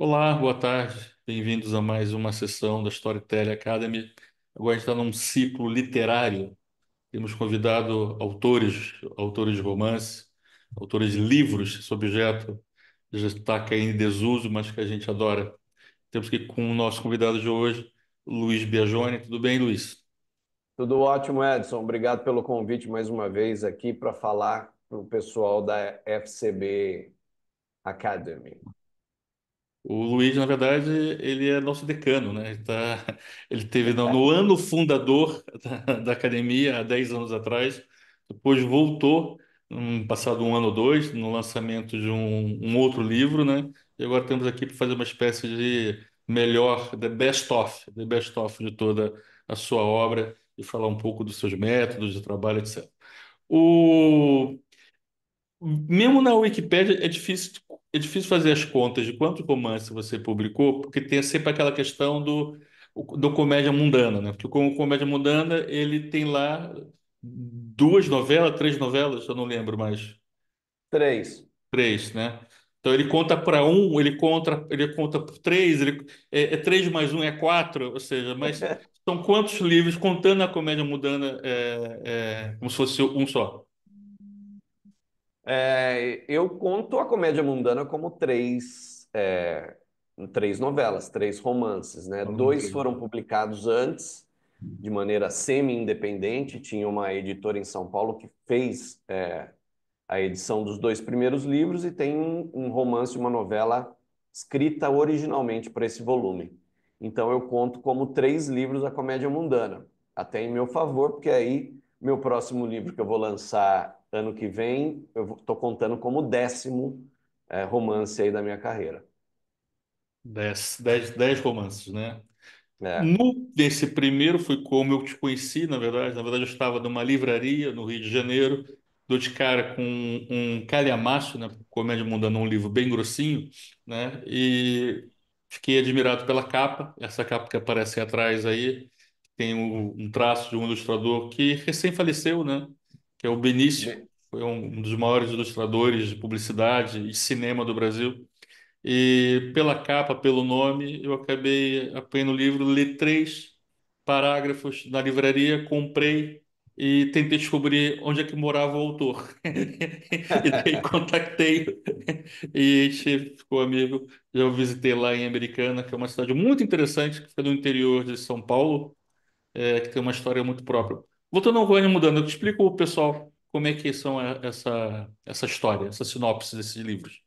Olá, boa tarde. Bem-vindos a mais uma sessão da Storytelling Academy. Agora a gente está num ciclo literário. Temos convidado autores, autores de romance, autores de livros, esse objeto já está caindo em desuso, mas que a gente adora. Temos aqui com o nosso convidado de hoje, Luiz Biagione. Tudo bem, Luiz? Tudo ótimo, Edson. Obrigado pelo convite mais uma vez aqui para falar para o pessoal da FCB Academy. O Luiz, na verdade, ele é nosso decano, né? Ele, tá, ele teve no, no ano fundador da, da, academia, há 10 anos atrás, depois voltou, um, passado um ano ou dois, no lançamento de um, um outro livro, né? E agora temos aqui para fazer uma espécie de melhor, the best of, the best of de toda a sua obra e falar um pouco dos seus métodos de trabalho, etc. O... Mesmo na Wikipédia é difícil é difícil fazer as contas de quanto romance você publicou, porque tem sempre aquela questão do, do comédia mundana, né? Porque com comédia mundana ele tem lá duas novelas, três novelas, eu não lembro mais. Três. Três, né? Então ele conta para um, ele conta, ele conta por três, ele, é, é, três mais um é quatro, ou seja, mas são quantos livros contando a comédia mundana é, é, como se fosse um só? É, eu conto a comédia mundana como três, é, três novelas, três romances, né? Dois foram publicados antes, de maneira semi-independente. Tinha uma editora em São Paulo que fez é, a edição dos dois primeiros livros e tem um, um romance, uma novela escrita originalmente para esse volume. Então eu conto como três livros a comédia mundana, até em meu favor, porque aí meu próximo livro que eu vou lançar ano que vem eu estou contando como décimo é, romance aí da minha carreira. Dez, dez, dez romances, né? É. No, nesse primeiro foi como eu te conheci, na verdade. Na verdade, eu estava numa livraria no Rio de Janeiro, dou de cara com um, um calhamaço, né? Comédia Mundana, é um livro bem grossinho, né? E fiquei admirado pela capa, essa capa que aparece atrás aí, tem um, um traço de um ilustrador que recém faleceu, né? que é o Benício, foi um dos maiores ilustradores de publicidade e cinema do Brasil. E pela capa, pelo nome, eu acabei apanhando o livro, li três parágrafos na livraria, comprei e tentei descobrir onde é que morava o autor. e daí contactei e a gente ficou amigo. Eu visitei lá em Americana, que é uma cidade muito interessante, que fica no interior de São Paulo, é, que tem uma história muito própria. Voltando ao Rony Mudando, eu te explico o pessoal como é que são eh, essa, essa história, essa sinopse desses livros.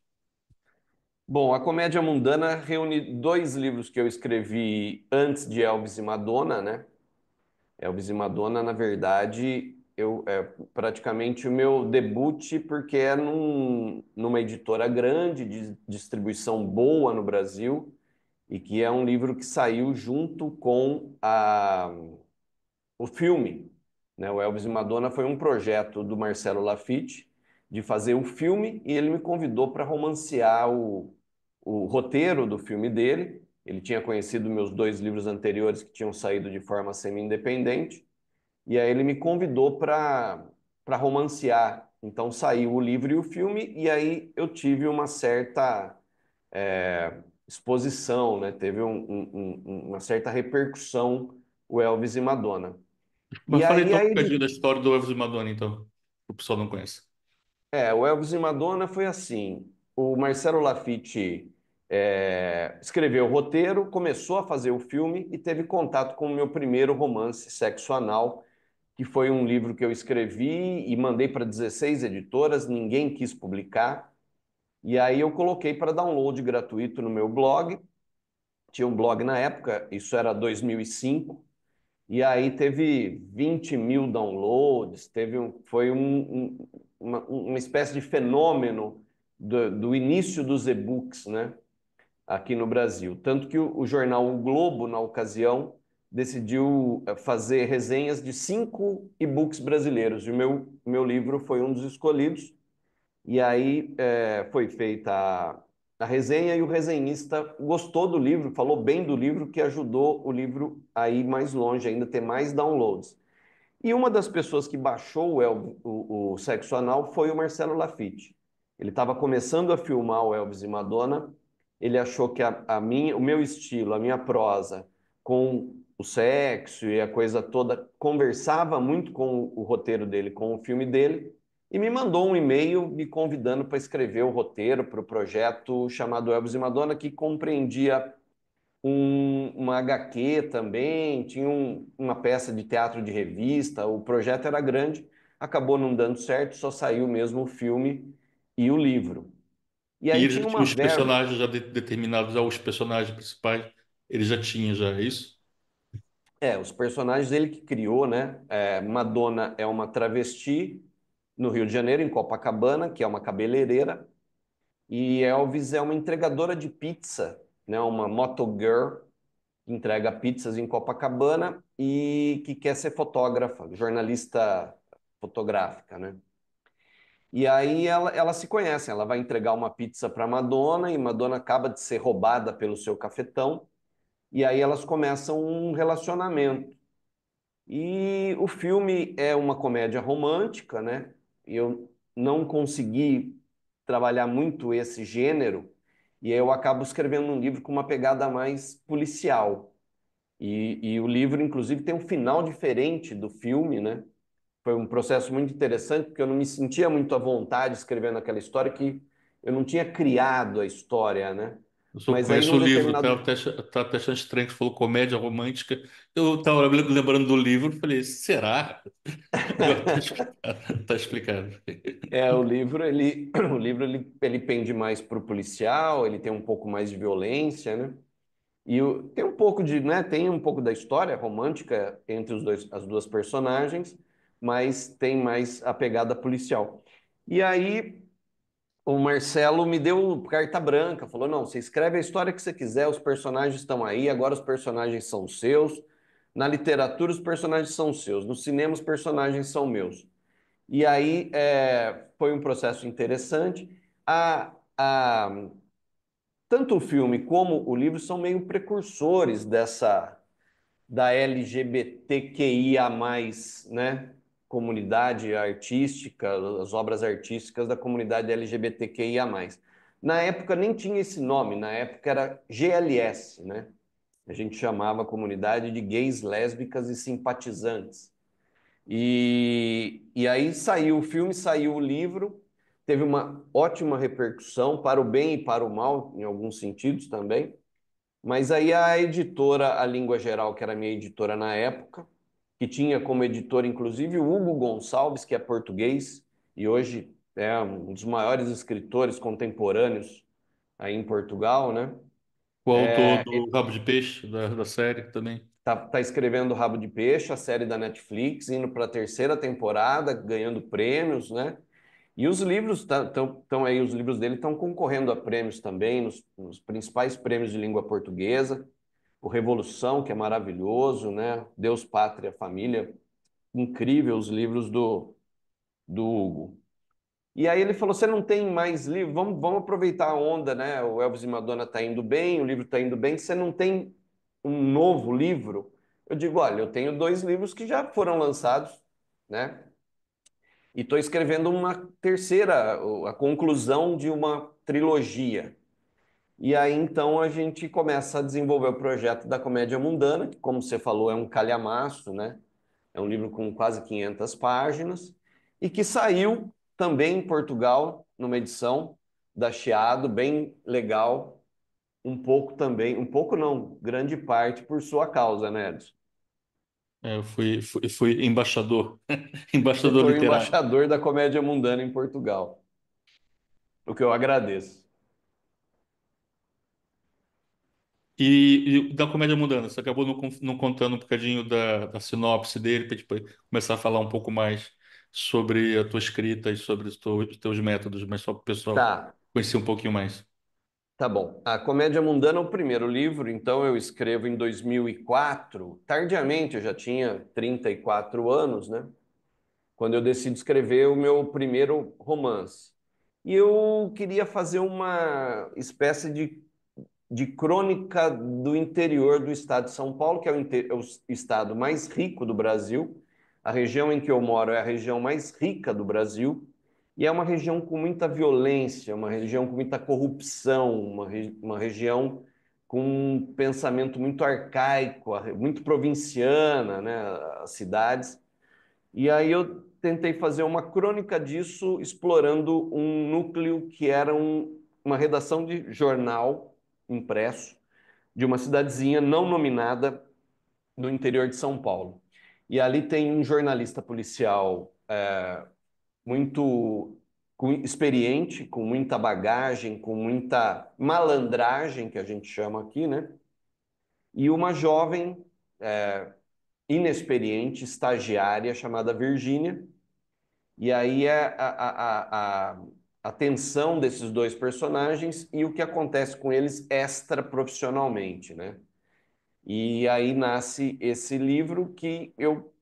Bom, a Comédia Mundana reúne dois livros que eu escrevi antes de Elvis e Madonna, né? Elvis e Madonna, na verdade, eu, é praticamente o meu debut, porque é num, numa editora grande, de distribuição boa no Brasil, e que é um livro que saiu junto com a, o filme né? O Elvis e Madonna foi um projeto do Marcelo Lafitte de fazer um filme e ele me convidou para romancear o, o roteiro do filme dele. Ele tinha conhecido meus dois livros anteriores que tinham saído de forma semi-independente e aí ele me convidou para romancear. Então saiu o livro e o filme e aí eu tive uma certa é, exposição, né? teve um, um, um, uma certa repercussão o Elvis e Madonna. Mas falei aí, um então aí... da história do Elvis e Madonna, então, o pessoal não conhece. É, o Elvis e Madonna foi assim. O Marcelo Lafitte é, escreveu o roteiro, começou a fazer o filme e teve contato com o meu primeiro romance, Sexo Anal, que foi um livro que eu escrevi e mandei para 16 editoras, ninguém quis publicar. E aí eu coloquei para download gratuito no meu blog. Tinha um blog na época, isso era 2005. E aí teve 20 mil downloads, teve um, foi um, um, uma, uma, espécie de fenômeno do, do início dos e-books né, aqui no Brasil. Tanto que o, o jornal O Globo, na ocasião, decidiu eh, fazer resenhas de cinco e-books brasileiros. E o meu, meu livro foi um dos escolhidos. E aí é, foi feita a resenha e o resenhista gostou do livro, falou bem do livro, que ajudou o livro a ir mais longe, ainda ter mais downloads. E uma das pessoas que baixou o, Elvis, o, o sexo anal foi o Marcelo Lafitte. Ele estava começando a filmar o Elvis e Madonna, ele achou que a, a minha, o meu estilo, a minha prosa, com o sexo e a coisa toda, conversava muito com o roteiro dele, com o filme dele, e me mandou um e-mail me convidando para escrever o roteiro para o projeto chamado Elvis e Madonna, que compreendia um, uma HQ também, tinha um, uma peça de teatro de revista, o projeto era grande, acabou não dando certo, só saiu mesmo o filme e o livro. E aí e tinha uma os verba... personagens já de, determinados, os personagens principais, ele já tinha já, é isso? É, os personagens ele que criou, né? É, Madonna é uma travesti, no Rio de Janeiro, em Copacabana, que é uma cabeleireira. E Elvis é uma entregadora de pizza, né? uma girl que entrega pizzas em Copacabana e que quer ser fotógrafa, jornalista fotográfica, né? E aí ela, ela se conhece, ela vai entregar uma pizza para Madonna e Madonna acaba de ser roubada pelo seu cafetão. E aí elas começam um relacionamento. E o filme é uma comédia romântica, né? eu não consegui trabalhar muito esse gênero e eu acabo escrevendo um livro com uma pegada mais policial. E, e, o livro, inclusive, tem um final diferente do filme, né? Foi um processo muito interessante, porque eu não me sentia muito à vontade escrevendo aquela história, que eu não tinha criado a história, né? Eu só Mas conheço o livro, determinado... tá, tá, achando estranho que falou comédia romântica. Eu estava lembrando do livro, falei, será? tá explicado. É, o livro, ele, o livro, ele, ele pende mais para o policial, ele tem um pouco mais de violência, né? E o, tem um pouco de, né, tem um pouco da história romântica entre os dois, as duas personagens, mas tem mais a pegada policial. E aí, o Marcelo me deu carta branca, falou: não, você escreve a história que você quiser, os personagens estão aí, agora os personagens são seus. Na literatura, os personagens são seus, no cinema, os personagens são meus. E aí é, foi um processo interessante. A, a, tanto o filme como o livro são meio precursores dessa da LGBTQIA, né? comunidade artística, as obras artísticas da comunidade LGBTQIA+. Na época nem tinha esse nome, na época era GLS, né? A gente chamava a comunidade de gays, lésbicas e simpatizantes. E, e aí saiu o filme, saiu o livro, teve uma ótima repercussão para o bem e para o mal, em alguns sentidos também. Mas aí a editora, a Língua Geral, que era minha editora na época, que tinha como editor, inclusive, o Hugo Gonçalves, que é português e hoje é um dos maiores escritores contemporâneos aí em Portugal, né? autor é, do Rabo de Peixe, da, da série também. Tá, tá, escrevendo Rabo de Peixe, a série da Netflix, indo para a terceira temporada, ganhando prêmios, né? E os livros estão tá, aí, os livros dele estão concorrendo a prêmios também, nos, nos principais prêmios de língua portuguesa o Revolução, que é maravilhoso, né? Deus, Pátria, Família, incrível os livros do, do Hugo. E aí ele falou: você não tem mais livro? Vamos, vamos aproveitar a onda, né? O Elvis e Madonna está indo bem, o livro está indo bem. Você não tem um novo livro? Eu digo: olha, eu tenho dois livros que já foram lançados, né? E estou escrevendo uma terceira, a conclusão de uma trilogia. E aí então a gente começa a desenvolver o projeto da Comédia Mundana, que, como você falou, é um calhamaço, né? É um livro com quase 500 páginas e que saiu também em Portugal, numa edição da Chiado, bem legal, um pouco também, um pouco não, grande parte por sua causa, né, Edson? É, eu fui, fui, fui embaixador, embaixador literário. embaixador da comédia mundana em Portugal, o que eu agradeço. E, e da comédia mundana, você acabou não, não contando um bocadinho da, da sinopse dele, para tipo, começar a falar um pouco mais sobre a tua escrita e sobre os teus, teus métodos, mas só para o pessoal Tá, conhecer um pouquinho mais. tá bom. A Comédia Mundana é o primeiro livro, então eu escrevo em 2004. Tardiamente, eu já tinha 34 anos, né? Quando eu decido escrever o meu primeiro romance. E eu queria fazer uma espécie de de crônica do interior do estado de São Paulo, que é o, é o estado mais rico do Brasil. A região em que eu moro é a região mais rica do Brasil e é uma região com muita violência, uma região com muita corrupção, uma, re uma região com um pensamento muito arcaico, muito provinciana, né, as cidades. E aí eu tentei fazer uma crônica disso explorando um núcleo que era um, uma redação de jornal impresso de uma cidadezinha não nominada no interior de São Paulo. E ali tem um jornalista policial é, muito experiente, com muita bagagem, com muita malandragem, que a gente chama aqui, né? E uma jovem é, inexperiente, estagiária, chamada Virgínia. E aí é a, a, a, a a tensão desses dois personagens e o que acontece com eles extra profissionalmente, né? E aí nasce esse livro que eu,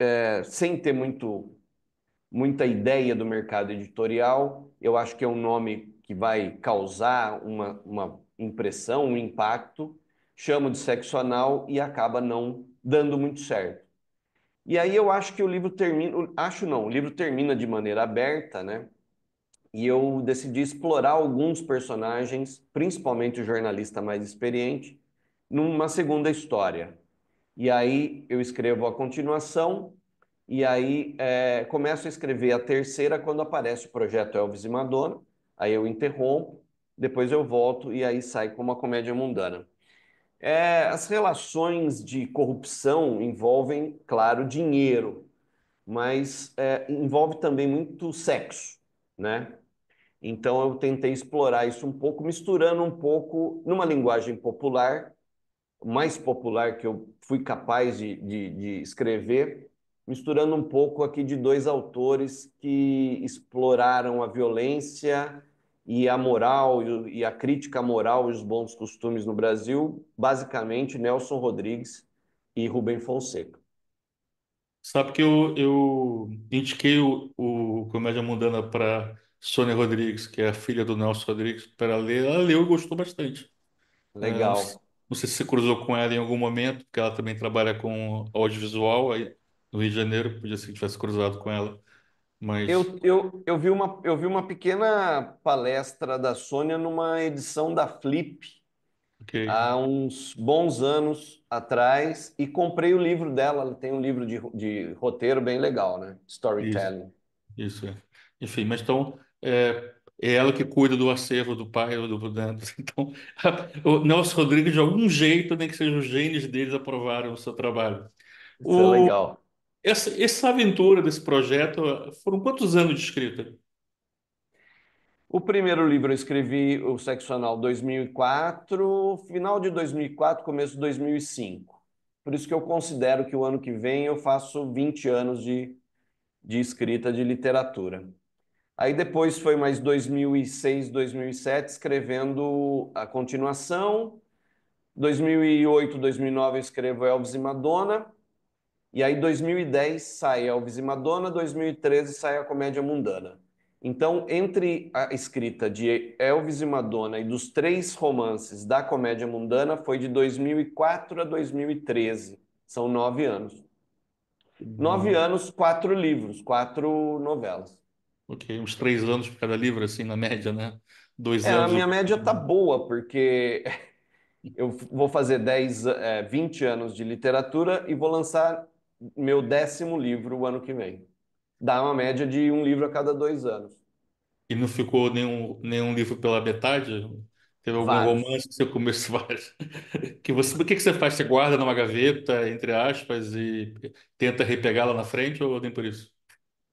é, sem ter muito, muita ideia do mercado editorial, eu acho que é um nome que vai causar uma, uma impressão, um impacto, chamo de sexo anal e acaba não dando muito certo. E aí eu acho que o livro termina, acho não, o livro termina de maneira aberta, né? e eu decidi explorar alguns personagens, principalmente o jornalista mais experiente, numa segunda história. E aí eu escrevo a continuação, e aí é, começo a escrever a terceira quando aparece o projeto Elvis e Madonna, aí eu interrompo, depois eu volto e aí sai como uma comédia mundana. É, as relações de corrupção envolvem, claro, dinheiro, mas é, envolve também muito sexo, né? Então eu tentei explorar isso um pouco, misturando um pouco numa linguagem popular, mais popular que eu fui capaz de, de, de escrever, misturando um pouco aqui de dois autores que exploraram a violência e a moral e a crítica moral e os bons costumes no Brasil, basicamente Nelson Rodrigues e Rubem Fonseca. Sabe que eu, eu indiquei o, o Comédia Mundana para Sônia Rodrigues, que é a filha do Nelson Rodrigues, para ler. Ela leu e gostou bastante. É, legal. É, não sei se você cruzou com ela em algum momento, porque ela também trabalha com audiovisual aí no Rio de Janeiro. Podia ser que tivesse cruzado com ela. Mas Eu, eu, eu, vi uma, eu vi uma pequena palestra da Sônia numa edição da Flip ok. há uns bons anos atrás e comprei o livro dela. Ela tem um livro de, de roteiro bem legal, né? Isso, Storytelling. isso é. Enfim, mas então é, é ela que cuida do acervo do pai ou do né? Então, o Nelson Rodrigues, de algum jeito, nem que sejam os genes deles, aprovaram o seu trabalho. Isso o, é legal. Essa, essa aventura desse projeto, foram quantos anos de escrita? O primeiro livro eu escrevi, o Sexo Anal, 2004, final de 2004, começo de 2005. Por isso que eu considero que o ano que vem eu faço 20 anos de, de escrita de literatura. Aí depois foi mais 2006, 2007 escrevendo a continuação. 2008, 2009 eu escrevo Elvis e Madonna. E aí 2010 sai Elvis e Madonna, 2013 sai a Comédia Mundana. Então, entre a escrita de Elvis e Madonna e dos três romances da Comédia Mundana foi de 2004 a 2013. São nove anos. Nove anos, quatro livros, quatro novelas. Ok, uns três anos por cada livro, assim, na média, né? Dois é, anos. A minha média tá boa, porque eu vou fazer 10, é, 20 anos de literatura e vou lançar meu décimo livro o ano que vem. Dá uma média de um livro a cada dois anos. E não ficou nenhum, nenhum livro pela metade? Teve algum vários. romance que você começou vários? que você, o que, que você faz? Você guarda numa gaveta, entre aspas, e tenta repegá-la na frente ou nem por isso?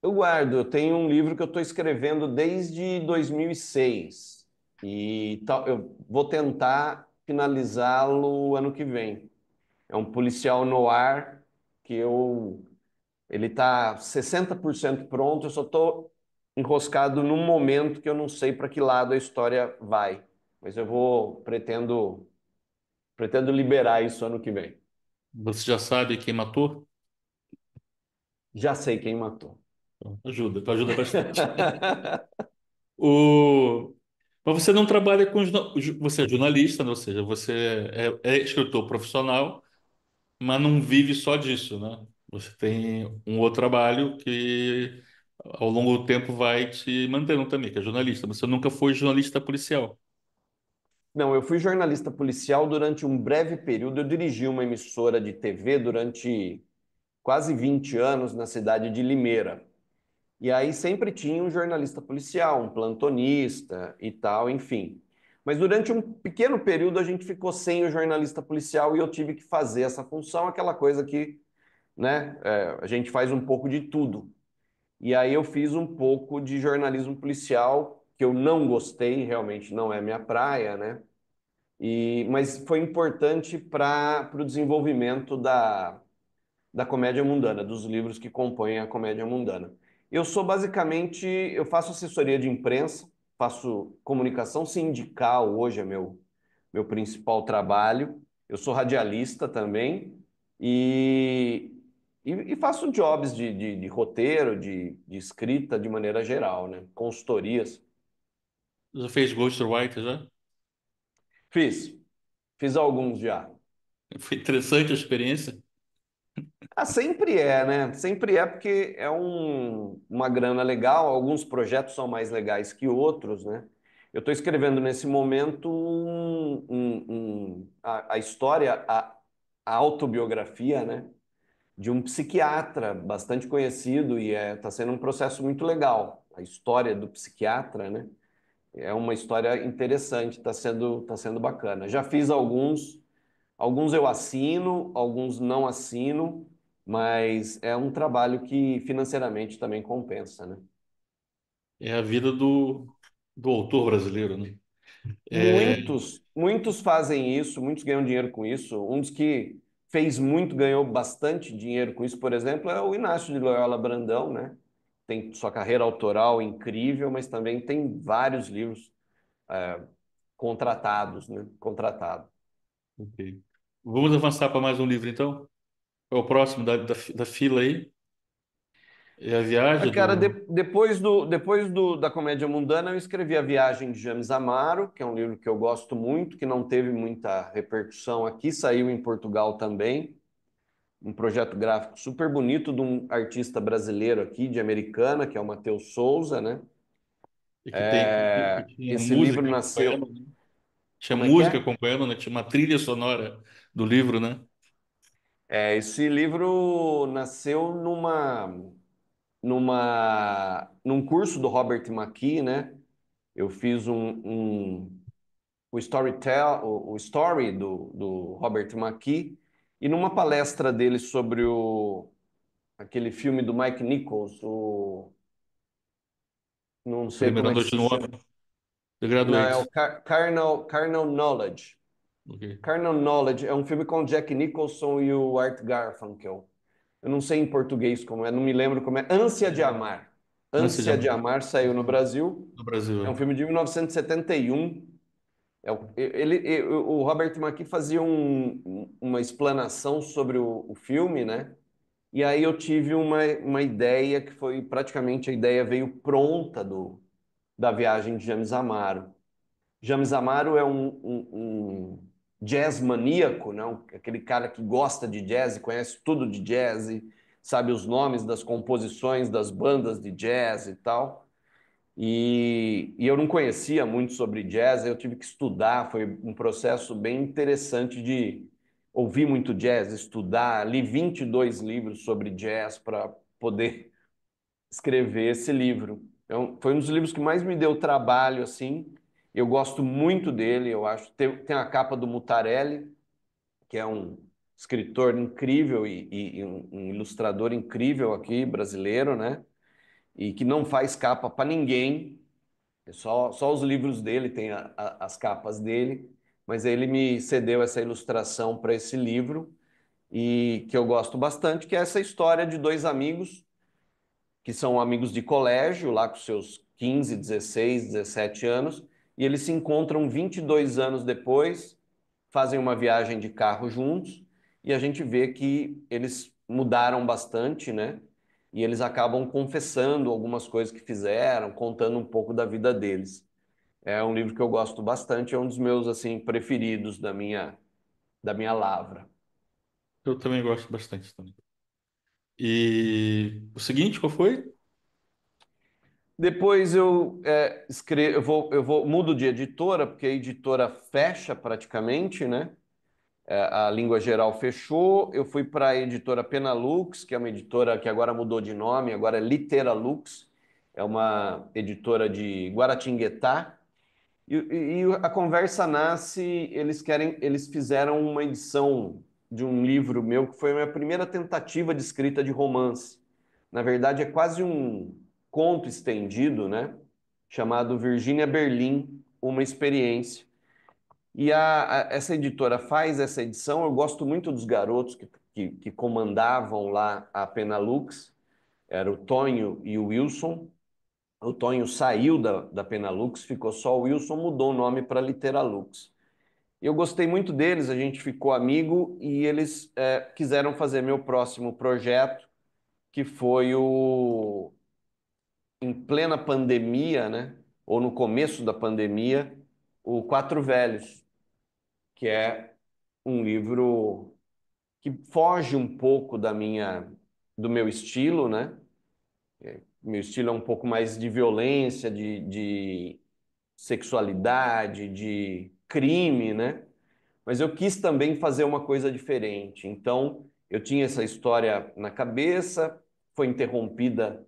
Eu guardo, eu tenho um livro que eu estou escrevendo desde 2006 e tal, eu vou tentar finalizá-lo ano que vem. É um policial no ar que eu ele está 60% pronto, eu só estou enroscado num momento que eu não sei para que lado a história vai, mas eu vou pretendo pretendo liberar isso ano que vem. Você já sabe quem matou? Já sei quem matou. Ajuda, ajuda bastante. o... Mas você não trabalha com. Você é jornalista, né? ou seja, você é, é escritor profissional, mas não vive só disso, né? Você tem um outro trabalho que ao longo do tempo vai te mantendo também, que é jornalista. Mas você nunca foi jornalista policial. Não, eu fui jornalista policial durante um breve período. Eu dirigi uma emissora de TV durante quase 20 anos na cidade de Limeira. E aí sempre tinha um jornalista policial, um plantonista e tal, enfim. Mas durante um pequeno período a gente ficou sem o jornalista policial e eu tive que fazer essa função, aquela coisa que né, é, a gente faz um pouco de tudo. E aí eu fiz um pouco de jornalismo policial, que eu não gostei, realmente não é minha praia, né? E, mas foi importante para o desenvolvimento da, da comédia mundana, dos livros que compõem a comédia mundana. Eu sou basicamente, eu faço assessoria de imprensa, faço comunicação sindical hoje é meu meu principal trabalho. Eu sou radialista também e, e, e faço jobs de, de, de roteiro, de, de, escrita de maneira geral, né? Consultorias. Você fez Ghostwriter já? Né? Fiz, fiz alguns já. Foi interessante a experiência? Ah, sempre é, né? Sempre é porque é um, uma grana legal. Alguns projetos são mais legais que outros, né? Eu estou escrevendo nesse momento um, um, a, a, história, a, a, autobiografia, né? De um psiquiatra bastante conhecido e está é, tá sendo um processo muito legal. A história do psiquiatra, né? É uma história interessante, está sendo, tá sendo bacana. Já fiz alguns, alguns eu assino, alguns não assino mas é um trabalho que financeiramente também compensa, né? É a vida do, do autor brasileiro, né? É... Muitos, muitos fazem isso, muitos ganham dinheiro com isso. Um dos que fez muito, ganhou bastante dinheiro com isso, por exemplo, é o Inácio de Loyola Brandão, né? Tem sua carreira autoral incrível, mas também tem vários livros é, contratados, né? Contratado. Vamos avançar para mais um livro, então? É o próximo da, da, da fila aí? E é a viagem? Ah, cara, do... de, depois, do, depois do, da Comédia Mundana, eu escrevi A Viagem de James Amaro, que é um livro que eu gosto muito, que não teve muita repercussão aqui, saiu em Portugal também. Um projeto gráfico super bonito de um artista brasileiro aqui, de Americana, que é o Matheus Souza, né? E que é... tem, que, que Esse livro nasceu. Né? Tinha Como é música é? acompanhando, né? Tinha uma trilha sonora do livro, né? É, esse livro nasceu numa, numa, num curso do Robert McKee, né? Eu fiz um, um o storytell, o, o story do, do Robert McKee e numa palestra dele sobre o aquele filme do Mike Nichols, o não sei como é que se chama. Não, é o Car Carnal, Carnal Knowledge. Okay. Carnal Knowledge é um filme com Jack Nicholson e o Art Garfunkel. Eu não sei em português como é, não me lembro como é. Ânsia de é. Amar. Ânsia, Ânsia de, Amar. Amar saiu no Brasil. No Brasil. É, é um filme de 1971. É, ele, ele, o Robert McKee fazia um, uma explanação sobre o, o, filme, né? E aí eu tive uma, uma ideia que foi praticamente a ideia veio pronta do, da viagem de James Amaro. James Amaro é um, um jazz maníaco, não? Né? aquele cara que gosta de jazz, conhece tudo de jazz, sabe os nomes das composições das bandas de jazz e tal. E, e, eu não conhecia muito sobre jazz, eu tive que estudar, foi um processo bem interessante de ouvir muito jazz, estudar, li 22 livros sobre jazz para poder escrever esse livro. Então, foi um dos livros que mais me deu trabalho, assim, eu gosto muito dele, eu acho. Tem, tem a capa do Mutarelli, que é um escritor incrível e, e, e um, ilustrador incrível aqui, brasileiro, né? E que não faz capa para ninguém. É só, só os livros dele tem a, a, as capas dele. Mas ele me cedeu essa ilustração para esse livro e que eu gosto bastante, que é essa história de dois amigos que são amigos de colégio, lá com seus 15, 16, 17 anos, e eles se encontram 22 anos depois, fazem uma viagem de carro juntos e a gente vê que eles mudaram bastante, né? E eles acabam confessando algumas coisas que fizeram, contando um pouco da vida deles. É um livro que eu gosto bastante, é um dos meus assim preferidos da minha da minha lavra. Eu também gosto bastante também. E o seguinte, qual foi? Depois eu, é, escrevo, eu, vou, eu vou, mudo de editora, porque a editora fecha praticamente, né? É, a língua geral fechou. Eu fui para a editora Penalux, que é uma editora que agora mudou de nome, agora é Literalux, é uma editora de Guaratinguetá. E, e, e a conversa nasce, eles querem, eles fizeram uma edição de um livro meu que foi a minha primeira tentativa de escrita de romance. Na verdade, é quase um conto estendido, né? Chamado Virginia Berlim, uma experiência. E a, a, essa editora faz essa edição. Eu gosto muito dos garotos que, que, que comandavam lá a Penalux. Era o Tonho e o Wilson. O Tonho saiu da, da Penalux, ficou só o Wilson, mudou o nome para Literalux. Eu gostei muito deles, a gente ficou amigo e eles é, quiseram fazer meu próximo projeto, que foi o em plena pandemia, né? Ou no começo da pandemia, o Quatro Velhos, que é um livro que foge um pouco da minha do meu estilo, né? É, meu estilo é um pouco mais de violência, de, de sexualidade, de crime, né? Mas eu quis também fazer uma coisa diferente. Então, eu tinha essa história na cabeça, foi interrompida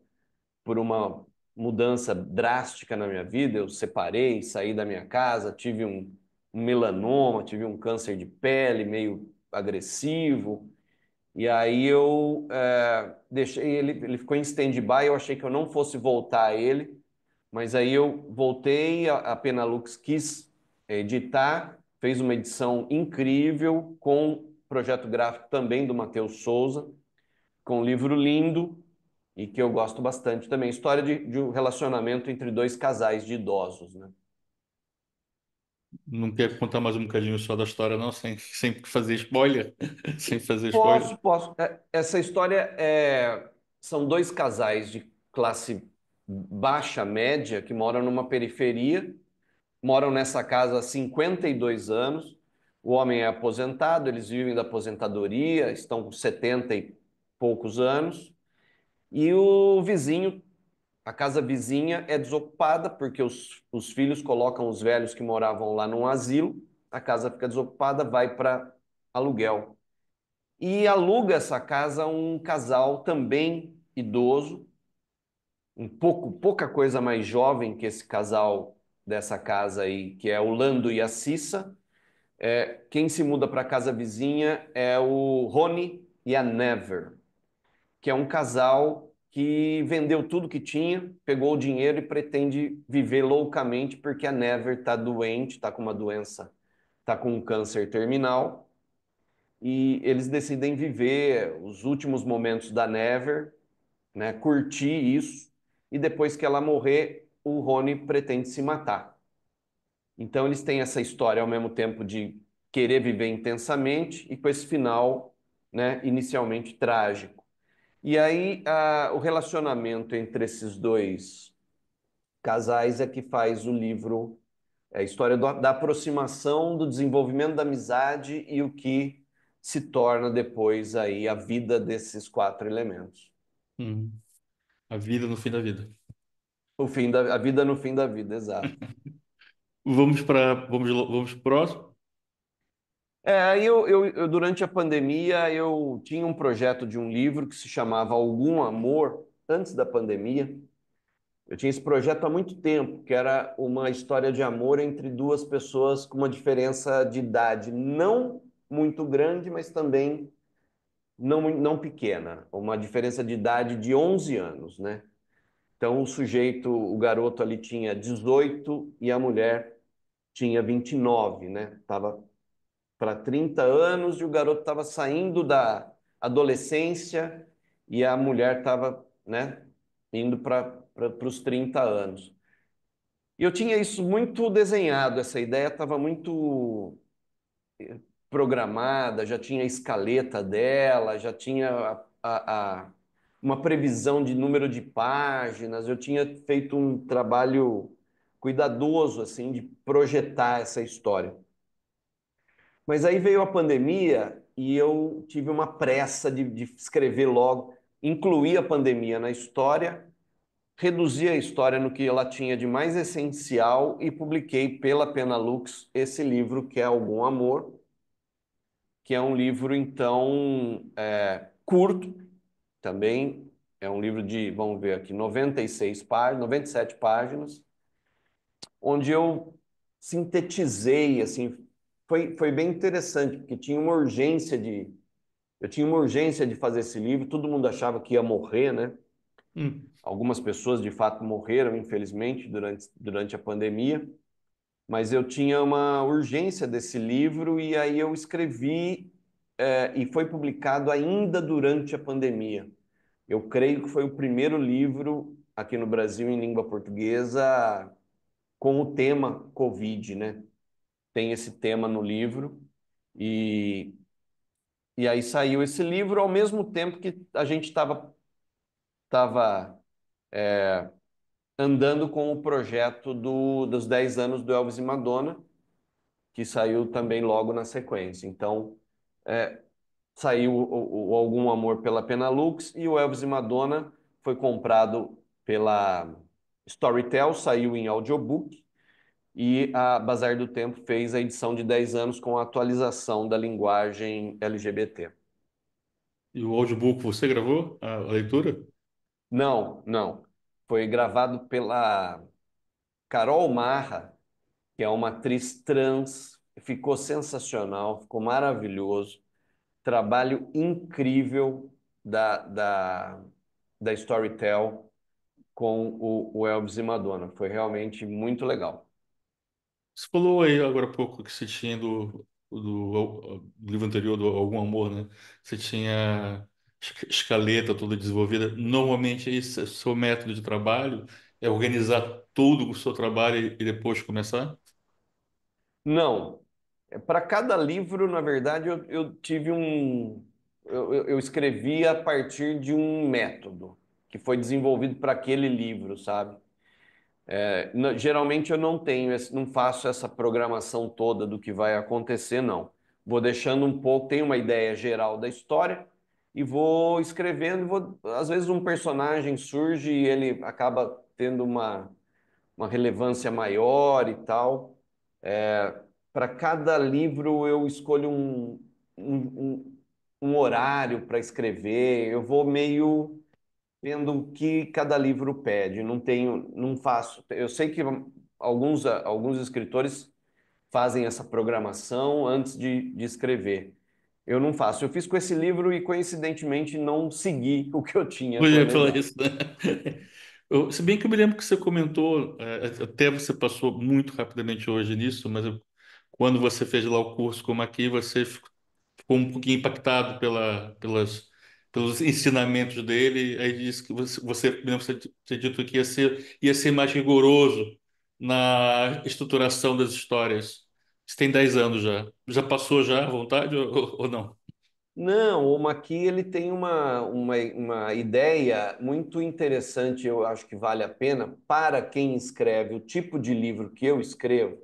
por uma mudança drástica na minha vida. Eu separei, saí da minha casa, tive um, melanoma, tive um câncer de pele meio agressivo. E aí eu é, deixei ele, ele ficou em stand-by. Eu achei que eu não fosse voltar a ele, mas aí eu voltei. A, a Penalux quis editar, fez uma edição incrível com projeto gráfico também do Matheus Souza, com um livro lindo e que eu gosto bastante também. História de, de um relacionamento entre dois casais de idosos, né? Não quer contar mais um bocadinho só da história, não, sem, sem fazer spoiler? sem fazer posso, spoiler? Posso, posso. É, essa história é... são dois casais de classe baixa, média, que moram numa periferia, moram nessa casa há 52 anos. O homem é aposentado, eles vivem da aposentadoria, estão com 70 e poucos anos. E o vizinho, a casa vizinha é desocupada, porque os, os filhos colocam os velhos que moravam lá num asilo, a casa fica desocupada, vai para aluguel. E aluga essa casa a um casal também idoso, um pouco, pouca coisa mais jovem que esse casal dessa casa aí, que é o Lando e a Cissa. É, quem se muda para a casa vizinha é o Rony e a Never que é um casal que vendeu tudo que tinha, pegou o dinheiro e pretende viver loucamente porque a Never está doente, está com uma doença, está com um câncer terminal. E eles decidem viver os últimos momentos da Never, né, curtir isso, e depois que ela morrer, o Rony pretende se matar. Então eles têm essa história ao mesmo tempo de querer viver intensamente e com esse final, né, inicialmente trágico. E aí a, o relacionamento entre esses dois casais é que faz o livro é a história do, da aproximação, do desenvolvimento da amizade e o que se torna depois aí a vida desses quatro elementos. Hum. A vida no fim da vida. O fim da, a vida no fim da vida, exato. vamos para vamos vamos próximo é, eu, eu, eu, durante a pandemia eu tinha um projeto de um livro que se chamava Algum Amor antes da pandemia. Eu tinha esse projeto há muito tempo, que era uma história de amor entre duas pessoas com uma diferença de idade não muito grande, mas também não, não pequena, uma diferença de idade de 11 anos, né? Então o sujeito, o garoto ali tinha 18 e a mulher tinha 29, né? Tava para 30 anos e o garoto estava saindo da adolescência e a mulher estava né, indo para os 30 anos. E eu tinha isso muito desenhado, essa ideia estava muito eh, programada, já tinha a escaleta dela, já tinha a, a, a, uma previsão de número de páginas, eu tinha feito um trabalho cuidadoso assim de projetar essa história. Mas aí veio a pandemia e eu tive uma pressa de, de escrever logo, incluir a pandemia na história, reduzir a história no que ela tinha de mais essencial e publiquei pela pena lux esse livro que é Algum Amor, que é um livro então é, curto, também é um livro de, vamos ver aqui, 96 páginas, 97 páginas, onde eu sintetizei assim foi, foi bem interessante, porque tinha uma urgência de. Eu tinha uma urgência de fazer esse livro, todo mundo achava que ia morrer, né? Hum. Algumas pessoas de fato morreram, infelizmente, durante, durante a pandemia, mas eu tinha uma urgência desse livro e aí eu escrevi é, e foi publicado ainda durante a pandemia. Eu creio que foi o primeiro livro aqui no Brasil em língua portuguesa com o tema Covid, né? tem esse tema no livro. E, e aí saiu esse livro ao mesmo tempo que a gente estava tava, é, andando com o projeto do, dos 10 anos do Elvis e Madonna, que saiu também logo na sequência. Então, é, saiu o, o, Algum Amor pela Penalux e o Elvis e Madonna foi comprado pela Storytel, saiu em audiobook e a Bazar do Tempo fez a edição de 10 anos com a atualização da linguagem LGBT. E o audiobook você gravou a leitura? Não, não. Foi gravado pela Carol Marra, que é uma atriz trans. Ficou sensacional, ficou maravilhoso. Trabalho incrível da, da, da Storytel com o, o Elvis e Madonna. Foi realmente muito legal. Você falou aí agora há pouco que você tinha do, do, do livro anterior, do Algum Amor, né? Você tinha escaleta toda desenvolvida. Normalmente esse é o seu método de trabalho é organizar tudo o seu trabalho e depois começar? Não. É, para cada livro, na verdade, eu, eu tive um. Eu, eu, escrevi a partir de um método que foi desenvolvido para aquele livro, sabe? É, não, geralmente eu não tenho, não faço essa programação toda do que vai acontecer, não. Vou deixando um pouco, tenho uma ideia geral da história e vou escrevendo. Vou, às vezes um personagem surge e ele acaba tendo uma, uma relevância maior e tal. É, para cada livro eu escolho um, um, um, um horário para escrever, eu vou meio vendo o que cada livro pede. Não tenho, não faço. Eu sei que alguns, alguns escritores fazem essa programação antes de, de escrever. Eu não faço. Eu fiz com esse livro e, coincidentemente, não segui o que eu tinha. Podia falar isso, né? Eu, se bem que eu me lembro que você comentou, é, até você passou muito rapidamente hoje nisso, mas eu, quando você fez lá o curso como aqui, você ficou um pouquinho impactado pela, pelas pelos ensinamentos dele. Aí disse que você, você, você dito que ia ser, ia ser mais rigoroso na estruturação das histórias. Você tem 10 anos já. Já passou já à vontade ou, ou não? Não, o Maqui ele tem uma, uma, uma ideia muito interessante, eu acho que vale a pena para quem escreve o tipo de livro que eu escrevo,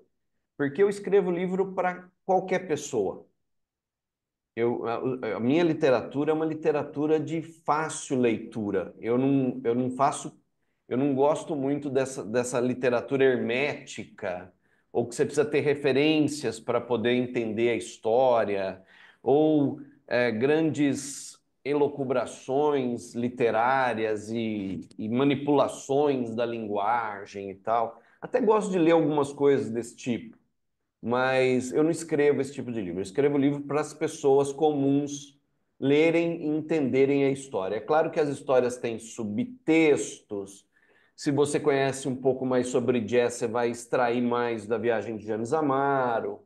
porque eu escrevo livro para qualquer pessoa eu, a, a, minha literatura é uma literatura de fácil leitura. Eu não, eu não faço, eu não gosto muito dessa, dessa literatura hermética, ou que você precisa ter referências para poder entender a história, ou é, grandes elocubrações literárias e, e manipulações da linguagem e tal. Até gosto de ler algumas coisas desse tipo mas eu não escrevo esse tipo de livro. Eu escrevo livro para as pessoas comuns lerem e entenderem a história. É claro que as histórias têm subtextos. Se você conhece um pouco mais sobre jazz, você vai extrair mais da viagem de James Amaro.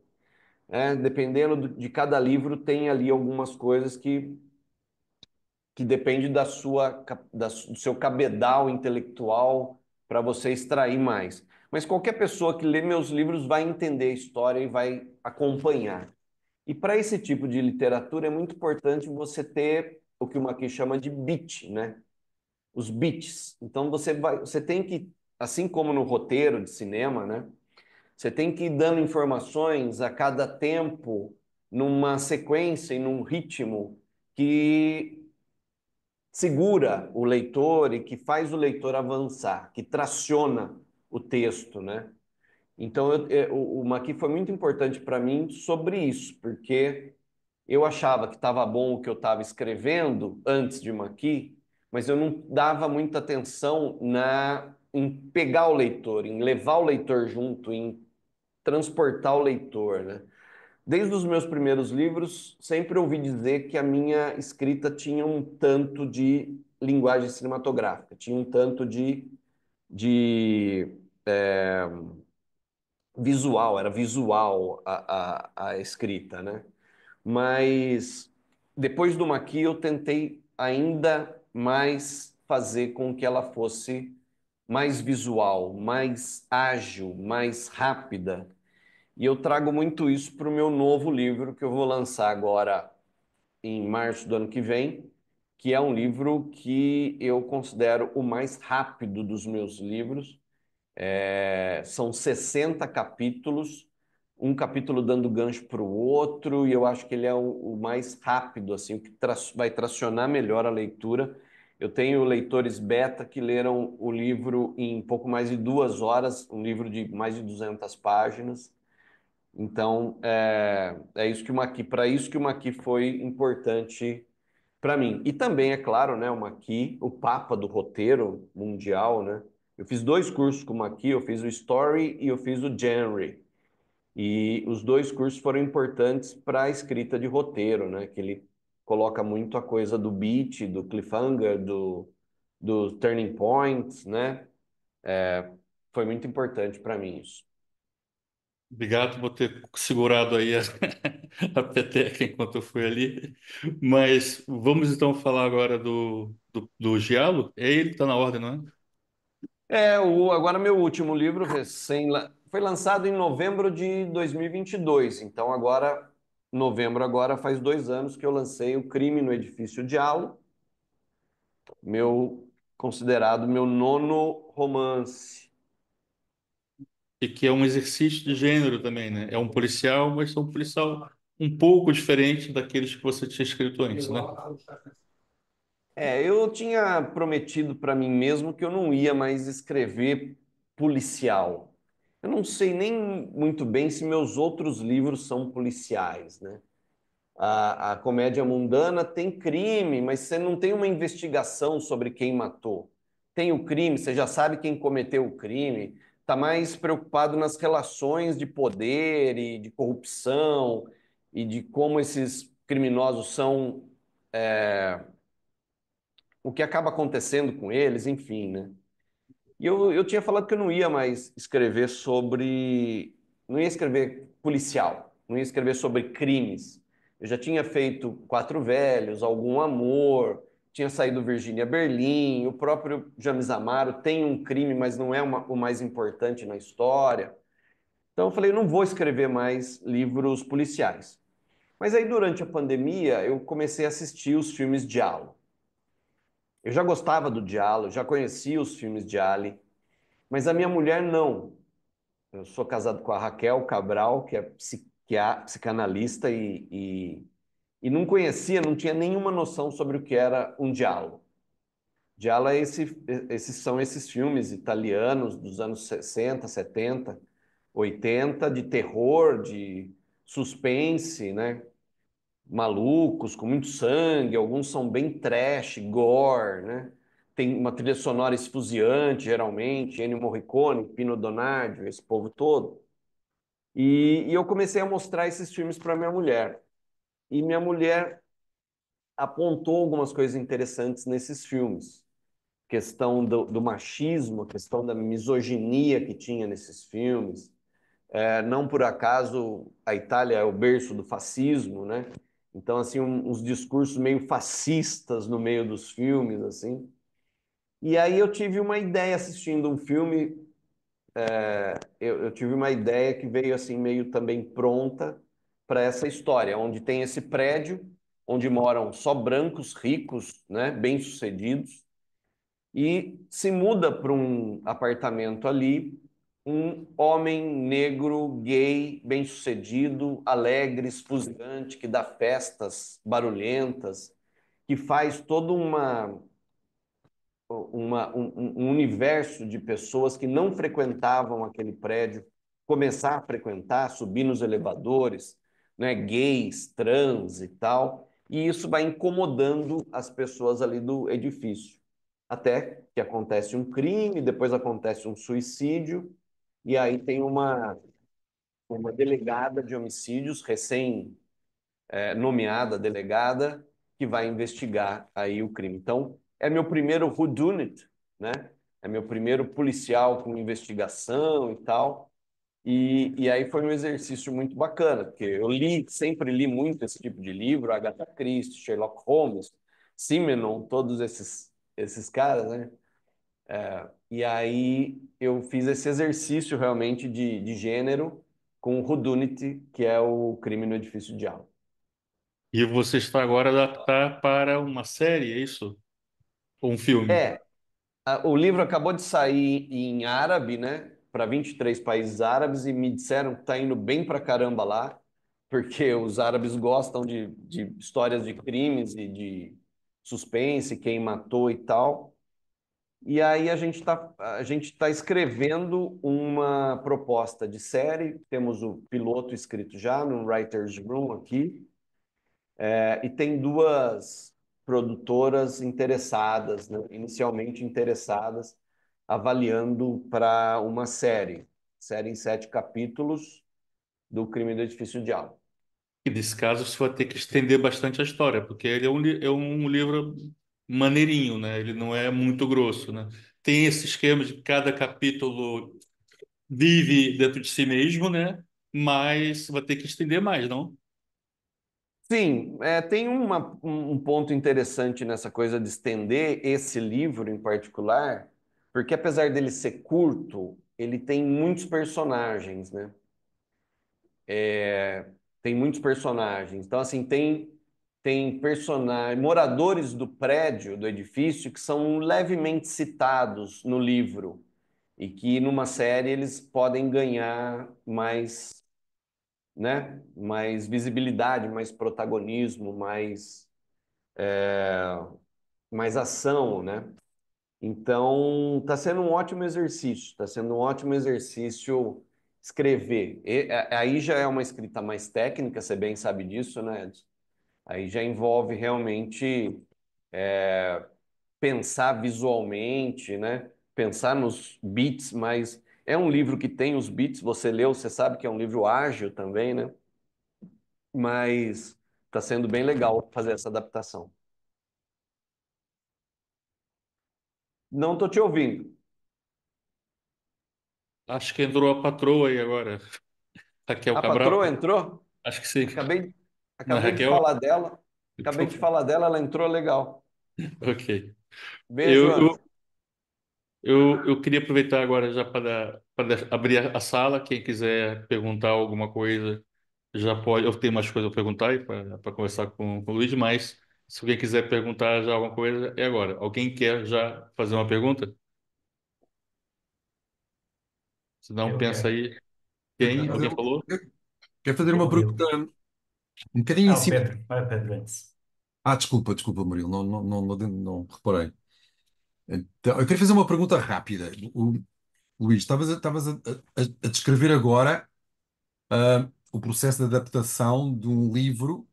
É, dependendo de cada livro, tem ali algumas coisas que, que depende da sua, da, do seu cabedal intelectual para você extrair mais. Mas qualquer pessoa que lê meus livros vai entender a história e vai acompanhar. E para esse tipo de literatura é muito importante você ter o que o Maqui chama de beat, né? Os beats. Então você vai, você tem que, assim como no roteiro de cinema, né? Você tem que ir dando informações a cada tempo, numa sequência e num ritmo que segura o leitor e que faz o leitor avançar, que traciona o texto, né? Então, eu, eu, é, o Maqui foi muito importante para mim sobre isso, porque eu achava que estava bom o que eu estava escrevendo antes de Maqui, mas eu não dava muita atenção na em pegar o leitor, em levar o leitor junto, em transportar o leitor, né? Desde os meus primeiros livros, sempre ouvi dizer que a minha escrita tinha um tanto de linguagem cinematográfica, tinha um tanto de, de é, visual, era visual a, a, a, escrita, né? Mas depois do Maqui eu tentei ainda mais fazer com que ela fosse mais visual, mais ágil, mais rápida. E eu trago muito isso para o meu novo livro que eu vou lançar agora em março do ano que vem, que é um livro que eu considero o mais rápido dos meus livros, é, são 60 capítulos, um capítulo dando gancho para o outro, e eu acho que ele é o, o mais rápido, assim, o que tra vai tracionar melhor a leitura. Eu tenho leitores beta que leram o livro em pouco mais de duas horas, um livro de mais de 200 páginas. Então, é, é isso que o Maqui, para isso que o Maqui foi importante para mim. E também, é claro, né, o Maqui, o papa do roteiro mundial, né? Eu fiz dois cursos como aqui, eu fiz o Story e eu fiz o January. E os dois cursos foram importantes para a escrita de roteiro, né? Que ele coloca muito a coisa do beat, do cliffhanger, do, do turning point, né? É, foi muito importante para mim isso. Obrigado por ter segurado aí a, a peteca enquanto eu fui ali. Mas vamos então falar agora do, do, do É ele que está na ordem, não é? É, o, agora meu último livro recém foi lançado em novembro de 2022. Então agora novembro agora faz dois anos que eu lancei o Crime no Edifício Diálogo, meu considerado meu nono romance. E que é um exercício de gênero também, né? É um policial, mas é um policial um pouco diferente daqueles que você tinha escrito antes, né? É, eu tinha prometido para mim mesmo que eu não ia mais escrever policial. Eu não sei nem muito bem se meus outros livros são policiais, né? A, a comédia mundana tem crime, mas você não tem uma investigação sobre quem matou. Tem o crime, você já sabe quem cometeu o crime, está mais preocupado nas relações de poder e de corrupção e de como esses criminosos são é, o que acaba acontecendo com eles, enfim, né? E eu, eu tinha falado que eu não ia mais escrever sobre. Não ia escrever policial, não ia escrever sobre crimes. Eu já tinha feito Quatro Velhos, Algum Amor, tinha saído Virgínia Berlim, o próprio James Amaro tem um crime, mas não é uma, o mais importante na história. Então eu falei, não vou escrever mais livros policiais. Mas aí durante a pandemia eu comecei a assistir os filmes de aula. Eu já gostava do diálogo, já conhecia os filmes de Ali, mas a minha mulher não. Eu sou casado com a Raquel Cabral, que é, é psicanalista e, e, e não conhecia, não tinha nenhuma noção sobre o que era um diálogo. Diala é esse, é, esses são esses filmes italianos dos anos 60, 70, 80 de terror, de suspense, né? malucos, com muito sangue, alguns são bem trash, gore, né? Tem uma trilha sonora esfuziante, geralmente, Ennio Morricone, Pino Donaggio, esse povo todo. E, e eu comecei a mostrar esses filmes para minha mulher. E minha mulher apontou algumas coisas interessantes nesses filmes. Questão do, do machismo, questão da misoginia que tinha nesses filmes. É, não por acaso a Itália é o berço do fascismo, né? Então, assim, um, uns discursos meio fascistas no meio dos filmes, assim. E aí eu tive uma ideia assistindo um filme, é, eu, eu tive uma ideia que veio, assim, meio também pronta para essa história, onde tem esse prédio onde moram só brancos ricos, né, bem-sucedidos, e se muda para um apartamento ali um homem negro, gay, bem-sucedido, alegre, expulsante, que dá festas barulhentas, que faz todo uma, uma um, um universo de pessoas que não frequentavam aquele prédio começar a frequentar, subir nos elevadores, né, gays, trans e tal, e isso vai incomodando as pessoas ali do edifício. Até que acontece um crime, depois acontece um suicídio, e aí tem uma, uma delegada de homicídios recém é, nomeada delegada que vai investigar aí o crime. Então, é meu primeiro whodunit, né? É meu primeiro policial com investigação e tal. E, e aí foi um exercício muito bacana, porque eu li, sempre li muito esse tipo de livro, Agatha Christie, Sherlock Holmes, Simenon, todos esses, esses caras, né? É, e aí eu fiz esse exercício realmente de, de gênero com o Hudunity, que é o crime no edifício diabo. E você está agora adaptar tá para uma série, é isso? Ou um filme? É. O livro acabou de sair em árabe, né? Para 23 países árabes e me disseram que está indo bem para caramba lá, porque os árabes gostam de, de histórias de crimes e de suspense, quem matou e tal. E aí a gente está tá escrevendo uma proposta de série, temos o piloto escrito já no Writer's Room aqui, é, e tem duas produtoras interessadas, né? inicialmente interessadas, avaliando para uma série, série em sete capítulos do Crime do Edifício de Aula. E nesse caso você vai ter que estender bastante a história, porque ele é um, é um livro maneirinho, né? Ele não é muito grosso, né? Tem esse esquema de cada capítulo vive dentro de si mesmo, né? Mas vai ter que estender mais, não? Sim, é, tem uma, um ponto interessante nessa coisa de estender esse livro em particular, porque apesar dele ser curto, ele tem muitos personagens, né? É, tem muitos personagens. Então, assim, tem tem personagens, moradores do prédio, do edifício, que são levemente citados no livro e que numa série eles podem ganhar mais, né, mais visibilidade, mais protagonismo, mais é, mais ação, né? Então está sendo um ótimo exercício, está sendo um ótimo exercício escrever. E, é, aí já é uma escrita mais técnica, você bem sabe disso, né? Edson? Aí já envolve realmente é, pensar visualmente, né? pensar nos bits, mas é um livro que tem os bits. você leu, você sabe que é um livro ágil também, né? Mas está sendo bem legal fazer essa adaptação. Não estou te ouvindo. Acho que entrou a patroa aí agora. Raquel é a Cabral. patroa entrou? Acho que sim. Acabei, Acabei Raquel... de falar dela. Acabei de falar dela, ela entrou legal. Ok. Beijo. Eu, eu, eu, eu queria aproveitar agora já para, para abrir a sala. Quem quiser perguntar alguma coisa, já pode. Eu tenho mais coisas para perguntar para, para conversar com, com o Luiz, mas se alguém quiser perguntar já alguma coisa, é agora. Alguém quer já fazer uma pergunta? Se não, eu pensa quero. aí. Quem? Alguém falou? Quer fazer uma pergunta um bocadinho em Ah, o cima. Assim. Pedro. Ah, Pedro antes. Ah, desculpa, desculpa, Murilo, não, não, não, não, não reparei. Então, eu queria fazer uma pergunta rápida. O- Luís, estavas a, estavas a- a- a descrever agora ah, o processo de adaptação de um livro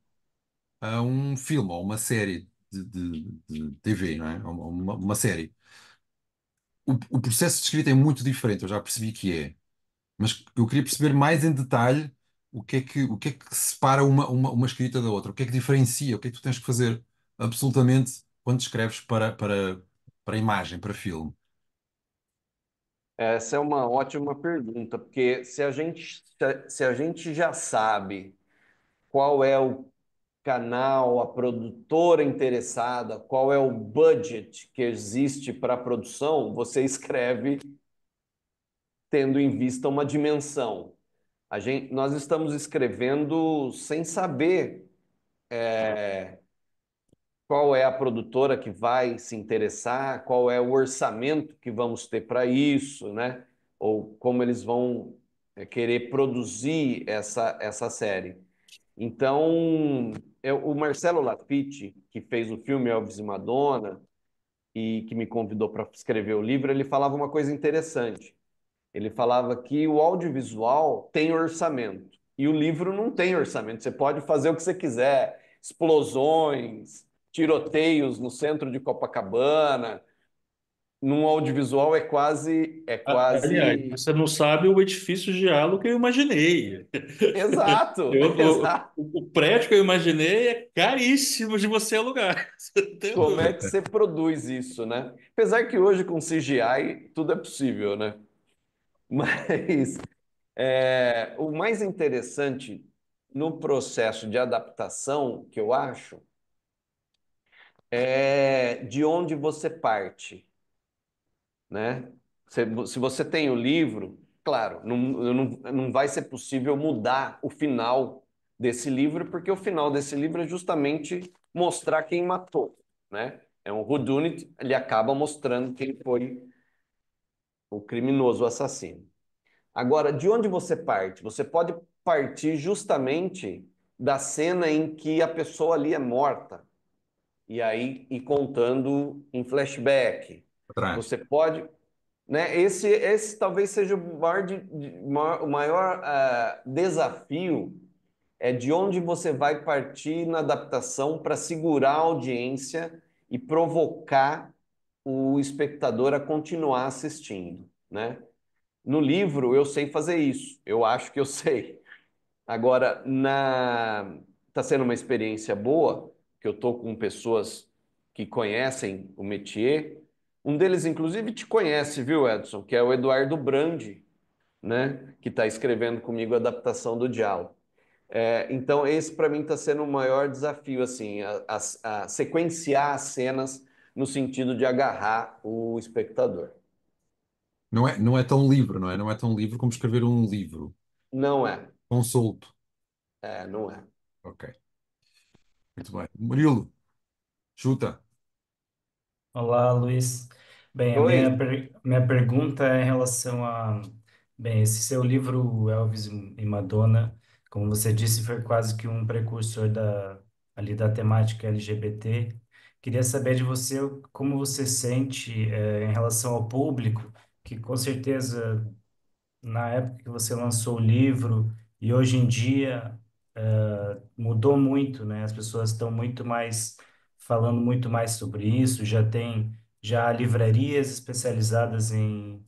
a um filme ou uma série de, de- de TV, não é? Uma, uma série. O, o processo de escrita é muito diferente, eu já percebi que é. Mas eu queria perceber mais em detalhe o que é que, o que, é que separa uma, uma, uma escrita da outra? O que é que diferencia? O que é que tu tens que fazer absolutamente quando escreves para, para, para imagem, para filme? Essa é uma ótima pergunta, porque se a gente, se a gente já sabe qual é o canal, a produtora interessada, qual é o budget que existe para a produção, você escreve tendo em vista uma dimensão. A gente, nós estamos escrevendo sem saber é, qual é a produtora que vai se interessar, qual é o orçamento que vamos ter para isso, né? Ou como eles vão é, querer produzir essa, essa série. Então, eu, o Marcelo Lafitte, que fez o filme Elvis e Madonna e que me convidou para escrever o livro, ele falava uma coisa interessante. Ele falava que o audiovisual tem orçamento e o livro não tem orçamento. Você pode fazer o que você quiser, explosões, tiroteios no centro de Copacabana. Num audiovisual é quase, é quase. Aliás, você não sabe o edifício de diálogo que eu imaginei. Exato. eu, exato. O, o, prédio que eu imaginei é caríssimo de você alugar. Como é que você produz isso, né? Apesar que hoje com CGI tudo é possível, né? Mas é, o mais interessante no processo de adaptação, que eu acho, é de onde você parte, né? Se, se você tem o livro, claro, não, não, não vai ser possível mudar o final desse livro, porque o final desse livro é justamente mostrar quem matou, né? É um whodunit, ele acaba mostrando quem foi o criminoso, o assassino. Agora, de onde você parte? Você pode partir justamente da cena em que a pessoa ali é morta e aí e contando em flashback. Atrás. Você pode, né? Esse, esse talvez seja o maior, de, de, maior o maior uh, desafio é de onde você vai partir na adaptação para segurar a audiência e provocar o espectador a continuar assistindo, né? No livro eu sei fazer isso, eu acho que eu sei. Agora na tá sendo uma experiência boa, que eu tô com pessoas que conhecem o métier. Um deles inclusive te conhece, viu, Edson, que é o Eduardo Brandi, né, que está escrevendo comigo a adaptação do diálogo. É, então esse para mim está sendo o maior desafio assim, a, a, a sequenciar as cenas no sentido de agarrar o espectador. Não é, não é tão livre, não é? Não é tão livre como escrever um livro. Não é. Tão solto. É, não é. Ok. Muito bem. Murilo, chuta. Olá, Luiz. Bem, a minha, per- minha pergunta é em relação a. Bem, esse seu livro, Elvis e Madonna, como você disse, foi quase que um precursor da, ali da temática LGBT. Queria saber de você como você sente, eh, em relação ao público, que com certeza na época que você lançou o livro e hoje em dia eh, mudou muito, né? As pessoas estão muito mais falando muito mais sobre isso, já tem já há livrarias especializadas em,